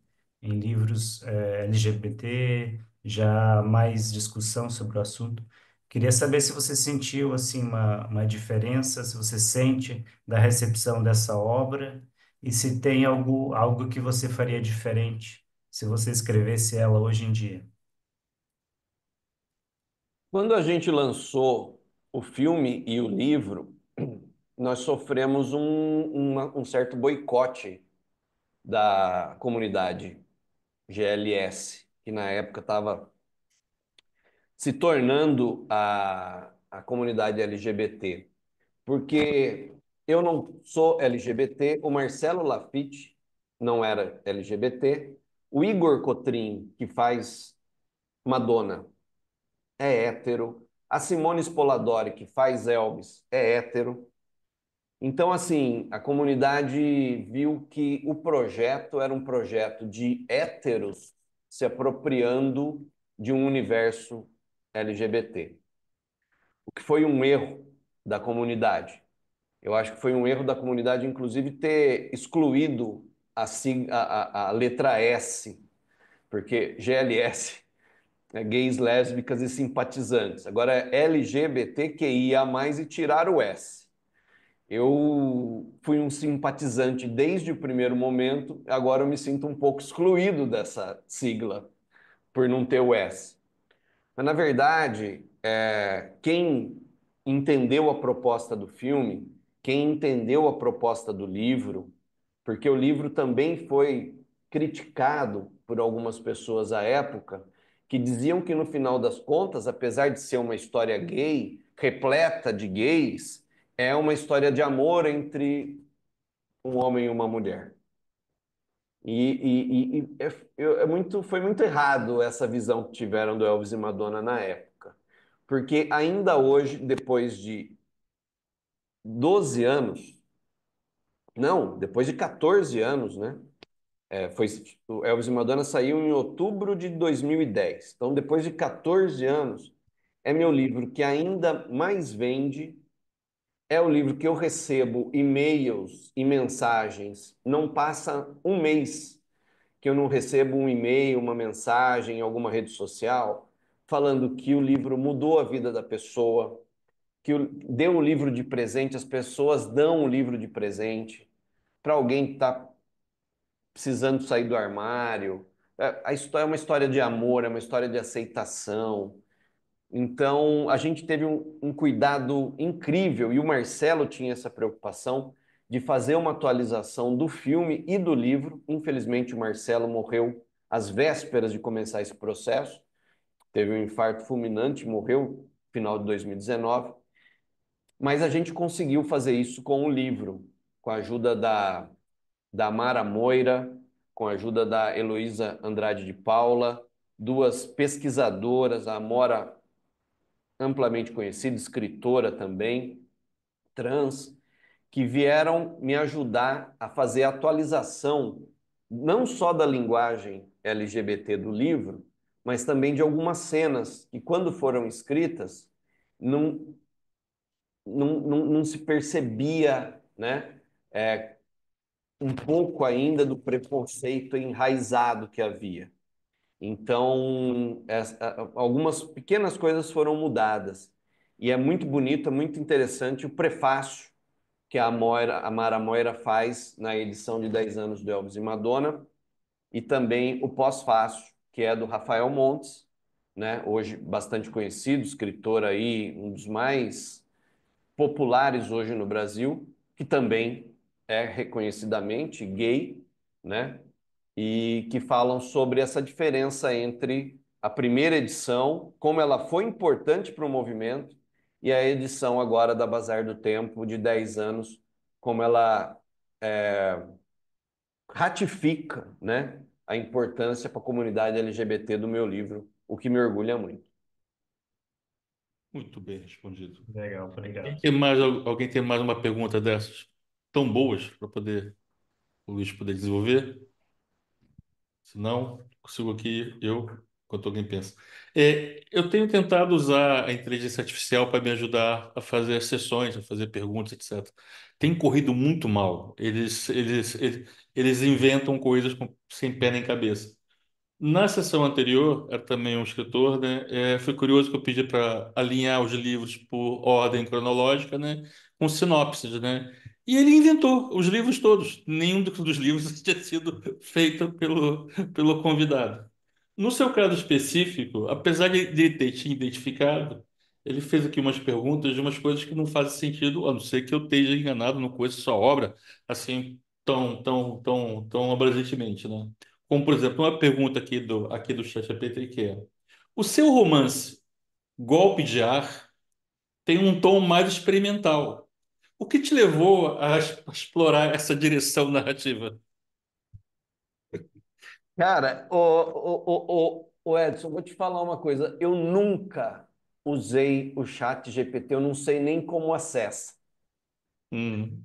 em livros eh, LGBT, já há mais discussão sobre o assunto. Queria saber se você sentiu assim uma, uma diferença, se você sente da recepção dessa obra e se tem algo, algo que você faria diferente se você escrevesse ela hoje em dia. Quando a gente lançou o filme e o livro, nós sofremos um, uma, um certo boicote da comunidade GLS, que na época estava se tornando a, a comunidade LGBT. Porque eu não sou LGBT, o Marcelo Lafitte não era LGBT, o Igor Cotrim, que faz Madonna, é hétero, a Simone Spoladori, que faz Elvis, é hétero. Então, assim, a comunidade viu que o projeto era um projeto de héteros se apropriando de um universo LGBT. O que foi um erro da comunidade. Eu acho que foi um erro da comunidade, inclusive, ter excluído a, a, a letra S, porque GLS é gays, lésbicas e simpatizantes. Agora é LGBTQIA, e tirar o S. Eu fui um simpatizante desde o primeiro momento, agora eu me sinto um pouco excluído dessa sigla, por não ter o S. Mas, na verdade, é, quem entendeu a proposta do filme, quem entendeu a proposta do livro, porque o livro também foi criticado por algumas pessoas à época, que diziam que no final das contas, apesar de ser uma história gay, repleta de gays, é uma história de amor entre um homem e uma mulher. E, e, e é, eu, é muito, foi muito errado essa visão que tiveram do Elvis e Madonna na época. Porque ainda hoje, depois de 12 anos, não, depois de 14 anos, né? É, foi, o Elvis e Madonna saiu em outubro de 2010. Então, depois de 14 anos, é meu livro que ainda mais vende é o livro que eu recebo e-mails e mensagens. Não passa um mês que eu não recebo um e-mail, uma mensagem, em alguma rede social, falando que o livro mudou a vida da pessoa, que deu o livro de presente, as pessoas dão o livro de presente para alguém que está precisando sair do armário. É, é uma história de amor, é uma história de aceitação, então, a gente teve um, um cuidado incrível e o Marcelo tinha essa preocupação de fazer uma atualização do filme e do livro. Infelizmente, o Marcelo morreu às vésperas de começar esse processo. Teve um infarto fulminante, morreu no final de 2019. Mas a gente conseguiu fazer isso com o livro, com a ajuda da, da Mara Moira, com a ajuda da Heloísa Andrade de Paula, duas pesquisadoras, a Mora amplamente conhecida, escritora também, trans, que vieram me ajudar a fazer a atualização não só da linguagem LGBT do livro, mas também de algumas cenas que, quando foram escritas, não, não, não, não se percebia né, é, um pouco ainda do preconceito enraizado que havia. Então, essa, algumas pequenas coisas foram mudadas. E é muito bonito, é muito interessante o prefácio que a, Moira, a Mara Moira faz na edição de 10 anos do Elvis e Madonna, e também o pós-fácio, que é do Rafael Montes, né? hoje bastante conhecido, escritor aí, um dos mais populares hoje no Brasil, que também é reconhecidamente gay, né? e que falam sobre essa diferença entre a primeira edição, como ela foi importante para o movimento, e a edição agora da Bazar do Tempo, de 10 anos, como ela é, ratifica né, a importância para a comunidade LGBT do meu livro, o que me orgulha muito. Muito bem respondido. Legal, obrigado. Alguém tem mais, alguém tem mais uma pergunta dessas tão boas para poder o Luiz poder desenvolver? se não consigo aqui, eu, enquanto alguém pensa. É, eu tenho tentado usar a inteligência artificial para me ajudar a fazer sessões, a fazer perguntas, etc. Tem corrido muito mal. Eles, eles, eles, eles inventam coisas com, sem pé nem cabeça. Na sessão anterior, era também um escritor, né? É, foi curioso que eu pedi para alinhar os livros por ordem cronológica, né? Com sinopses, né? E ele inventou os livros todos. Nenhum dos livros tinha sido feito pelo, pelo convidado. No seu caso específico, apesar de ele ter te identificado, ele fez aqui umas perguntas de umas coisas que não fazem sentido, a não ser que eu esteja enganado, não conheço sua obra assim tão, tão, tão, tão abrangentemente, né? Como, por exemplo, uma pergunta aqui do, aqui do ChatGPT que é: O seu romance Golpe de Ar tem um tom mais experimental, o que te levou a explorar essa direção narrativa? Cara, o, o, o, o Edson, vou te falar uma coisa. Eu nunca usei o chat GPT, eu não sei nem como acessa. Hum.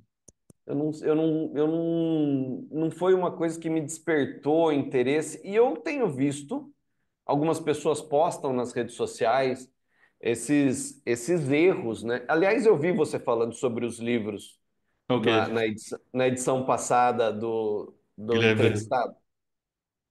Eu não, eu não, eu não, não foi uma coisa que me despertou interesse. E eu tenho visto, algumas pessoas postam nas redes sociais, esses, esses erros, né? Aliás, eu vi você falando sobre os livros okay. na, na, edição, na, edição, passada do, do entrevistado.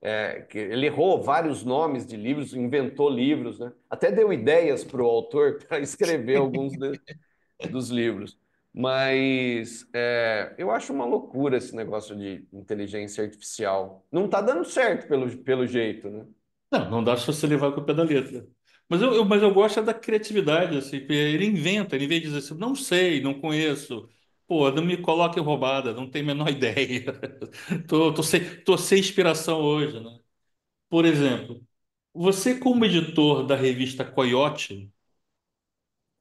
É, ele errou vários nomes de livros, inventou livros, né? Até deu ideias para o autor para escrever alguns de, dos livros. Mas é, eu acho uma loucura esse negócio de inteligência artificial. Não está dando certo pelo, pelo jeito, né? Não, não dá se você levar com o pé da letra. Mas eu, eu, mas eu gosto é da criatividade, assim, que ele inventa, ele vem dizer assim, não sei, não conheço, pô, não me coloque roubada, não tenho a menor ideia, tô, tô, sem, tô sem inspiração hoje, né? Por exemplo, você como editor da revista Coyote,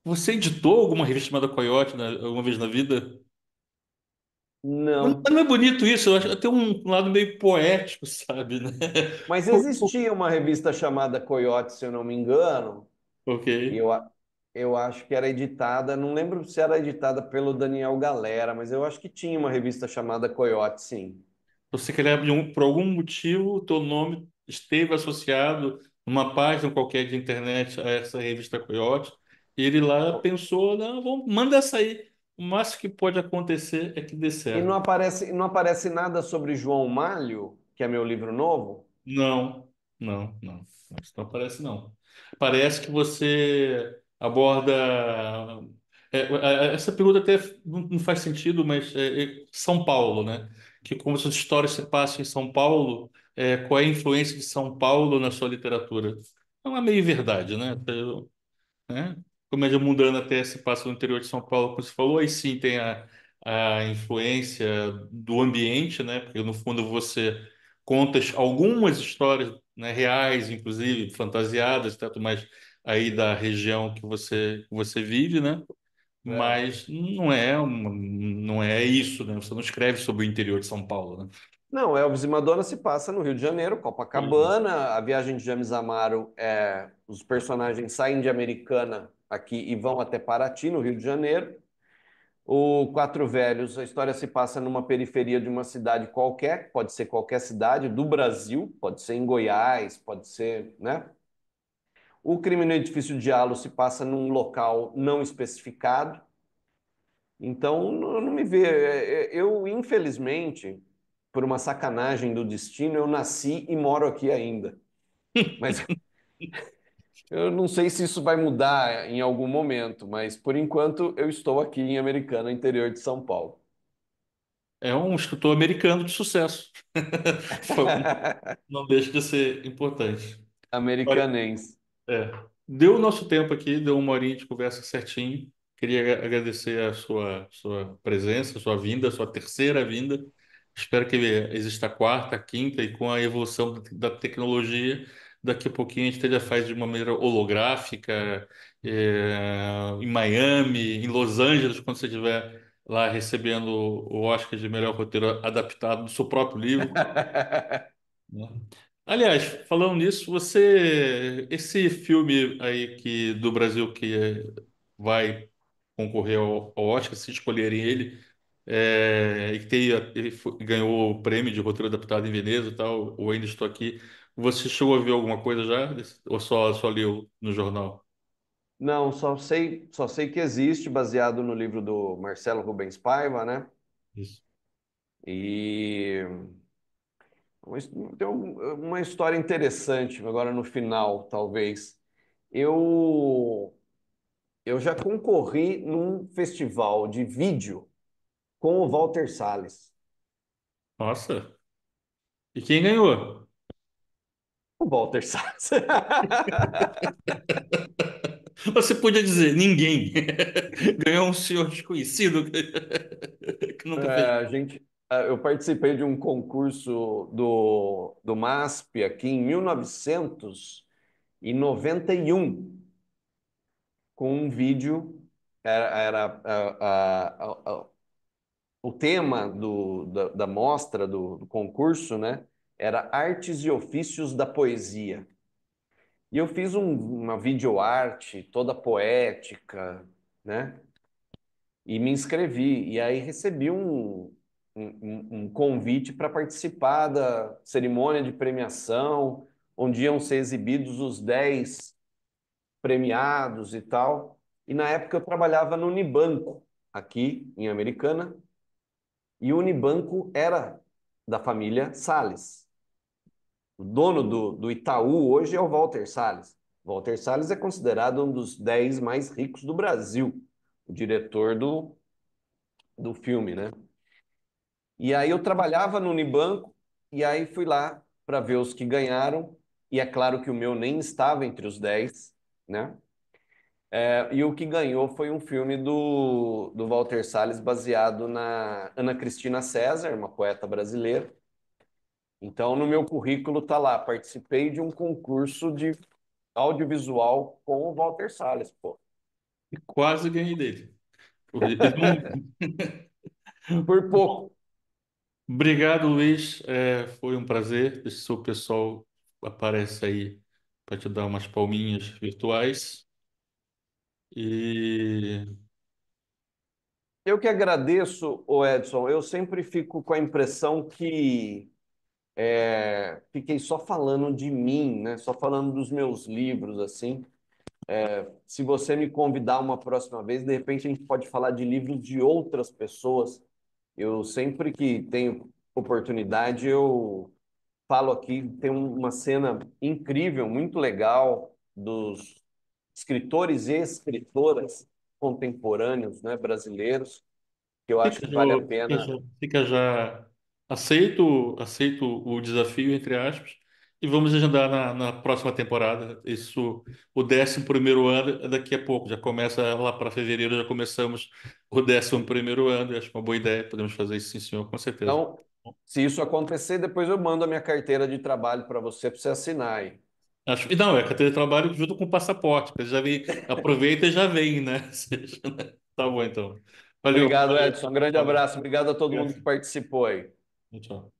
você editou alguma revista chamada Coyote né, alguma vez na vida? Não. Não é bonito isso, eu acho que tem um lado meio poético, sabe, né? Mas existia uma revista chamada Coyote, se eu não me engano. Ok. eu, eu acho que era editada, não lembro se era editada pelo Daniel Galera, mas eu acho que tinha uma revista chamada Coyote, sim. Você quer abrir um, por algum motivo, o teu nome esteve associado numa página qualquer de internet a essa revista Coyote, e ele lá pensou, não, vamos, manda essa aí. O máximo que pode acontecer é que dê certo. E não aparece, não aparece nada sobre João Malho, que é meu livro novo? Não, não, não. Isso não aparece, não. Parece que você aborda. É, é, é essa pergunta até não faz sentido, mas é, é São Paulo, né? Que como suas histórias se passam em São Paulo, é, qual é a influência de São Paulo na sua literatura? É uma meio verdade, né? né? comédia mundana até se passa no interior de São Paulo, como você falou, aí sim tem a, a influência do ambiente, né? Porque no fundo você conta algumas histórias né, reais, inclusive fantasiadas, tanto mais aí da região que você, que você vive, né? É. Mas não é, não é isso, né? Você não escreve sobre o interior de São Paulo, né? Não, é, Elvis e Madonna se passa no Rio de Janeiro, Copacabana, uhum. a viagem de James Amaro é os personagens saem de Americana aqui e vão até Paraty, no Rio de Janeiro. O Quatro Velhos, a história se passa numa periferia de uma cidade qualquer, pode ser qualquer cidade do Brasil, pode ser em Goiás, pode ser, né? O crime no edifício Alo se passa num local não especificado. Então, não, não me vê. É, é, eu, infelizmente, por uma sacanagem do destino, eu nasci e moro aqui ainda. Mas Eu não sei se isso vai mudar em algum momento, mas por enquanto eu estou aqui em Americana, interior de São Paulo. É um escritor americano de sucesso. não deixa de ser importante. Americanense. É. Deu o nosso tempo aqui, deu uma horinha de conversa certinho. Queria agradecer a sua, sua presença, sua vinda, sua terceira vinda. Espero que exista a quarta, a quinta e com a evolução da tecnologia daqui a pouquinho a gente já faz de uma maneira holográfica, é, em Miami, em Los Angeles, quando você estiver lá recebendo o Oscar de melhor roteiro adaptado do seu próprio livro. Né? Aliás, falando nisso, você esse filme aí que do Brasil que vai concorrer ao, Oscar, se escolherem ele, é, e que tem, ele foi, ganhou o prêmio de roteiro adaptado em Veneza e tal, ou ainda estou aqui, você chegou a ver alguma coisa já? Ou só, só leu no jornal? Não, só sei, só sei que existe, baseado no livro do Marcelo Rubens Paiva, né? Isso. E tem uma história interessante agora no final, talvez. Eu eu já concorri num festival de vídeo com o Walter Salles. Nossa! E quem ganhou? O Walter Salles. Você podia dizer ninguém. Ganhou um senhor desconhecido que nunca É, a gente, eu participei de um concurso do, do MASP aqui em 1991 com um vídeo era, era a, a, a, o tema do, da, da mostra do, do concurso, né? Era Artes e Ofícios da Poesia. E eu fiz um, uma videoarte toda poética, né? E me inscrevi. E aí recebi um, um, um convite para participar da cerimônia de premiação, onde iam ser exibidos os 10 premiados e tal. E na época eu trabalhava no Unibanco, aqui em Americana, e o Unibanco era da família Sales. O dono do, do Itaú hoje é o Walter Salles. Walter Salles é considerado um dos 10 mais ricos do Brasil, o diretor do, do filme, né? E aí eu trabalhava no Unibanco e aí fui lá para ver os que ganharam. E é claro que o meu nem estava entre os 10, né? É, e o que ganhou foi um filme do, do Walter Salles baseado na Ana Cristina César, uma poeta brasileira, então, no meu currículo está lá, participei de um concurso de audiovisual com o Walter Salles, pô. E quase ganhei dele. Por, pouco. Obrigado, Luiz. É, foi um prazer. Se o pessoal aparece aí para te dar umas palminhas virtuais. E eu que agradeço, o Edson. Eu sempre fico com a impressão que é, fiquei só falando de mim, né? Só falando dos meus livros, assim. É, se você me convidar uma próxima vez, de repente a gente pode falar de livros de outras pessoas. Eu sempre que tenho oportunidade, eu falo aqui, tem uma cena incrível, muito legal, dos escritores e escritoras contemporâneos, né, brasileiros, que eu acho que vale a pena. Fica já, aceito, aceito o desafio, entre aspas, e vamos agendar na, na próxima temporada. Isso, o 11 primeiro ano é daqui a pouco, já começa lá para fevereiro, já começamos o 11 primeiro ano, e acho uma boa ideia, podemos fazer isso sim, senhor, com certeza. Então, se isso acontecer, depois eu mando a minha carteira de trabalho para você, para você assinar aí. Acho que não, é carteira de trabalho junto com o passaporte, já vem, aproveita e já vem, né? né? Tá bom, então. Valeu. Obrigado, Edson. Um grande abraço. Obrigado a todo mundo que participou aí. 没错。